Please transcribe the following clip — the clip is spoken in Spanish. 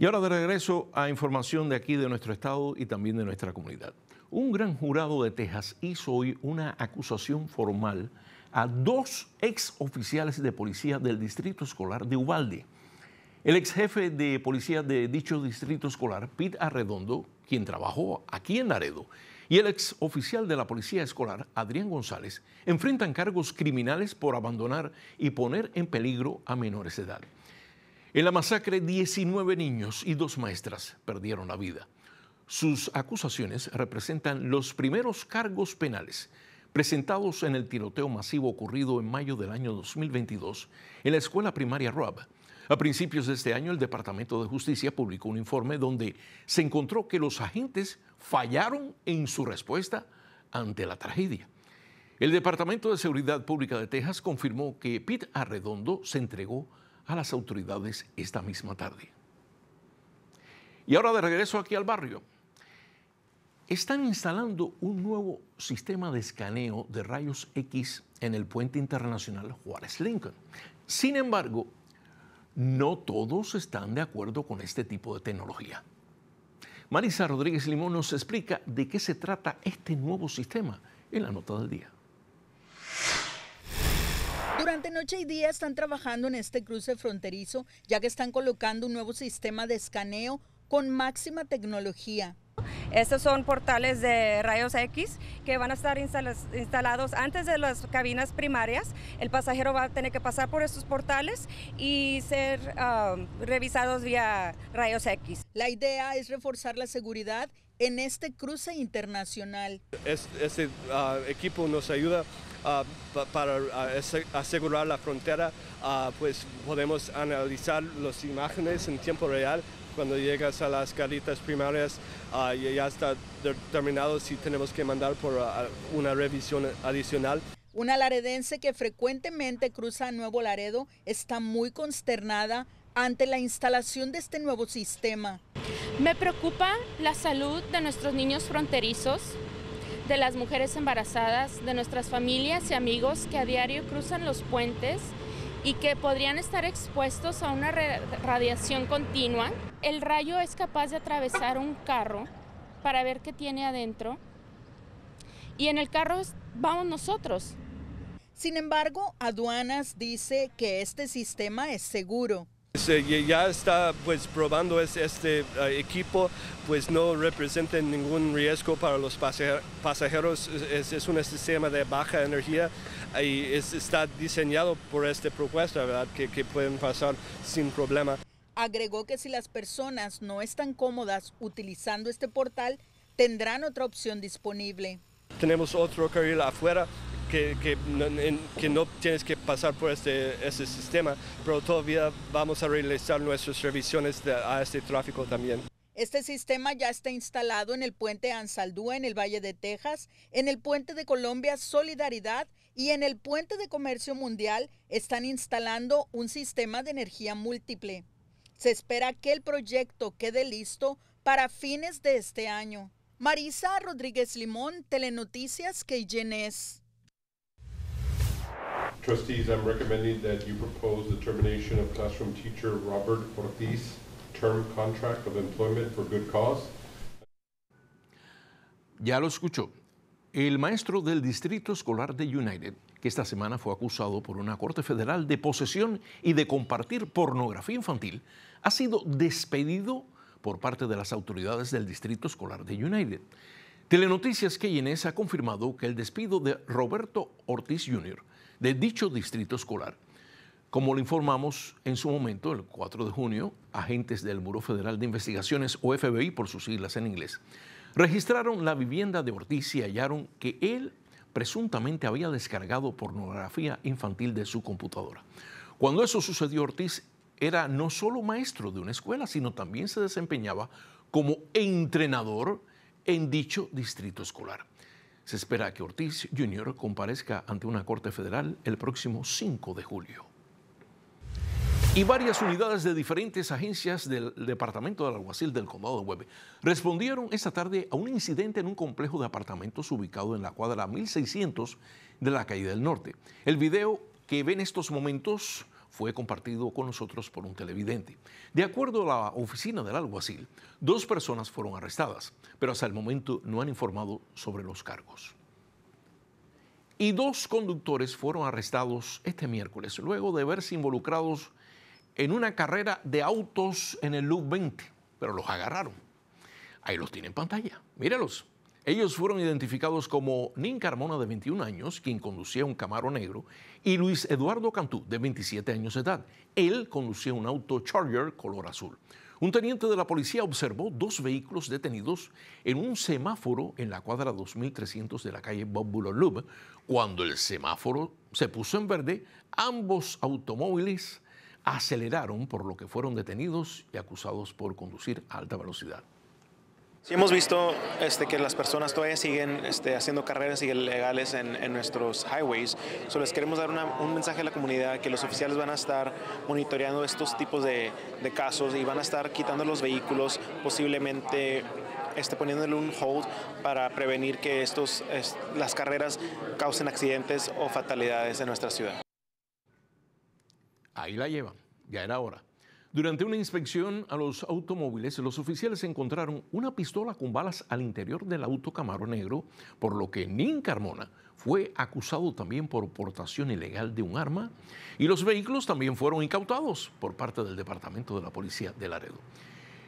Y ahora de regreso a información de aquí, de nuestro estado y también de nuestra comunidad. Un gran jurado de Texas hizo hoy una acusación formal a dos ex oficiales de policía del distrito escolar de Ubalde. El ex jefe de policía de dicho distrito escolar, Pete Arredondo, quien trabajó aquí en Laredo, y el ex oficial de la policía escolar, Adrián González, enfrentan cargos criminales por abandonar y poner en peligro a menores de edad. En la masacre, 19 niños y dos maestras perdieron la vida. Sus acusaciones representan los primeros cargos penales presentados en el tiroteo masivo ocurrido en mayo del año 2022 en la escuela primaria Roab. A principios de este año, el Departamento de Justicia publicó un informe donde se encontró que los agentes fallaron en su respuesta ante la tragedia. El Departamento de Seguridad Pública de Texas confirmó que Pete Arredondo se entregó a las autoridades esta misma tarde. Y ahora de regreso aquí al barrio. Están instalando un nuevo sistema de escaneo de rayos X en el puente internacional Juárez Lincoln. Sin embargo, no todos están de acuerdo con este tipo de tecnología. Marisa Rodríguez Limón nos explica de qué se trata este nuevo sistema en la nota del día. Durante noche y día están trabajando en este cruce fronterizo, ya que están colocando un nuevo sistema de escaneo con máxima tecnología. Estos son portales de rayos X que van a estar instalados antes de las cabinas primarias. El pasajero va a tener que pasar por estos portales y ser ah, revisados vía rayos X. La idea es reforzar la seguridad en este cruce internacional. Este, equipo nos ayuda ah, para ah, asegurar la frontera, pues podemos analizar las imágenes en tiempo real. Cuando llegas a las caritas primarias ya está determinado si tenemos que mandar por una revisión adicional. Una laredense que frecuentemente cruza Nuevo Laredo está muy consternada ante la instalación de este nuevo sistema. Me preocupa la salud de nuestros niños fronterizos, de las mujeres embarazadas, de nuestras familias y amigos que a diario cruzan los puentes y que podrían estar expuestos a una radiación continua. El rayo es capaz de atravesar un carro para ver qué tiene adentro y en el carro vamos nosotros. Sin embargo, aduanas dice que este sistema es seguro ya está pues probando este eh, equipo, pues no representa ningún riesgo para los pasajeros, es, un sistema de baja energía y está diseñado por esta propuesta, ¿verdad? Que, que pueden pasar sin problema. Agregó que si las personas no están cómodas utilizando este portal, tendrán otra opción disponible. Tenemos otro carril afuera que, no, tienes que pasar por este, este, sistema, pero todavía vamos a realizar nuestras revisiones a este tráfico también. Este sistema ya está instalado en el puente Ansaldúa en el Valle de Texas, en el puente de Colombia Solidaridad y en el puente de Comercio Mundial están instalando un sistema de energía múltiple. Se espera que el proyecto quede listo para fines de este año. Marisa Rodríguez Limón, Telenoticias Queyenés. Ya lo escuchó. El maestro del Distrito Escolar de United, que esta semana fue acusado por una Corte Federal de posesión y de compartir pornografía infantil, ha sido despedido por parte de las autoridades del Distrito Escolar de United. Telenoticias Keyenes ha confirmado que el despido de Roberto Ortiz Jr de dicho distrito escolar. Como lo informamos en su momento, el 4 de junio, agentes del Muro Federal de Investigaciones, o FBI por sus siglas en inglés, registraron la vivienda de Ortiz y hallaron que él presuntamente había descargado pornografía infantil de su computadora. Cuando eso sucedió, Ortiz era no solo maestro de una escuela, sino también se desempeñaba como entrenador en dicho distrito escolar. Se espera que Ortiz Jr. comparezca ante una corte federal el próximo 5 de julio. Y varias unidades de diferentes agencias del Departamento del Alguacil del Condado de Webb respondieron esta tarde a un incidente en un complejo de apartamentos ubicado en la cuadra 1600 de la calle del Norte. El video que ven estos momentos fue compartido con nosotros por un televidente. De acuerdo a la oficina del alguacil, dos personas fueron arrestadas, pero hasta el momento no han informado sobre los cargos. Y dos conductores fueron arrestados este miércoles, luego de verse involucrados en una carrera de autos en el Loop 20, pero los agarraron. Ahí los tienen en pantalla, míralos. Ellos fueron identificados como Nin Carmona, de 21 años, quien conducía un Camaro negro, y Luis Eduardo Cantú, de 27 años de edad. Él conducía un auto Charger color azul. Un teniente de la policía observó dos vehículos detenidos en un semáforo en la cuadra 2300 de la calle Bob Lube. Cuando el semáforo se puso en verde, ambos automóviles aceleraron, por lo que fueron detenidos y acusados por conducir a alta velocidad. Si hemos visto este, que las personas todavía siguen este, haciendo carreras ilegales en, nuestros highways. Solo les queremos dar un mensaje a la comunidad que los oficiales van a estar monitoreando estos tipos de, casos y van a estar quitando los vehículos, posiblemente este, poniéndole un hold para prevenir que estos, las carreras causen accidentes o fatalidades en nuestra ciudad. Ahí la llevan, ya era hora. Durante una inspección a los automóviles, los oficiales encontraron una pistola con balas al interior del auto Camaro Negro, por lo que Nin Carmona fue acusado también por portación ilegal de un arma y los vehículos también fueron incautados por parte del Departamento de la Policía de Laredo.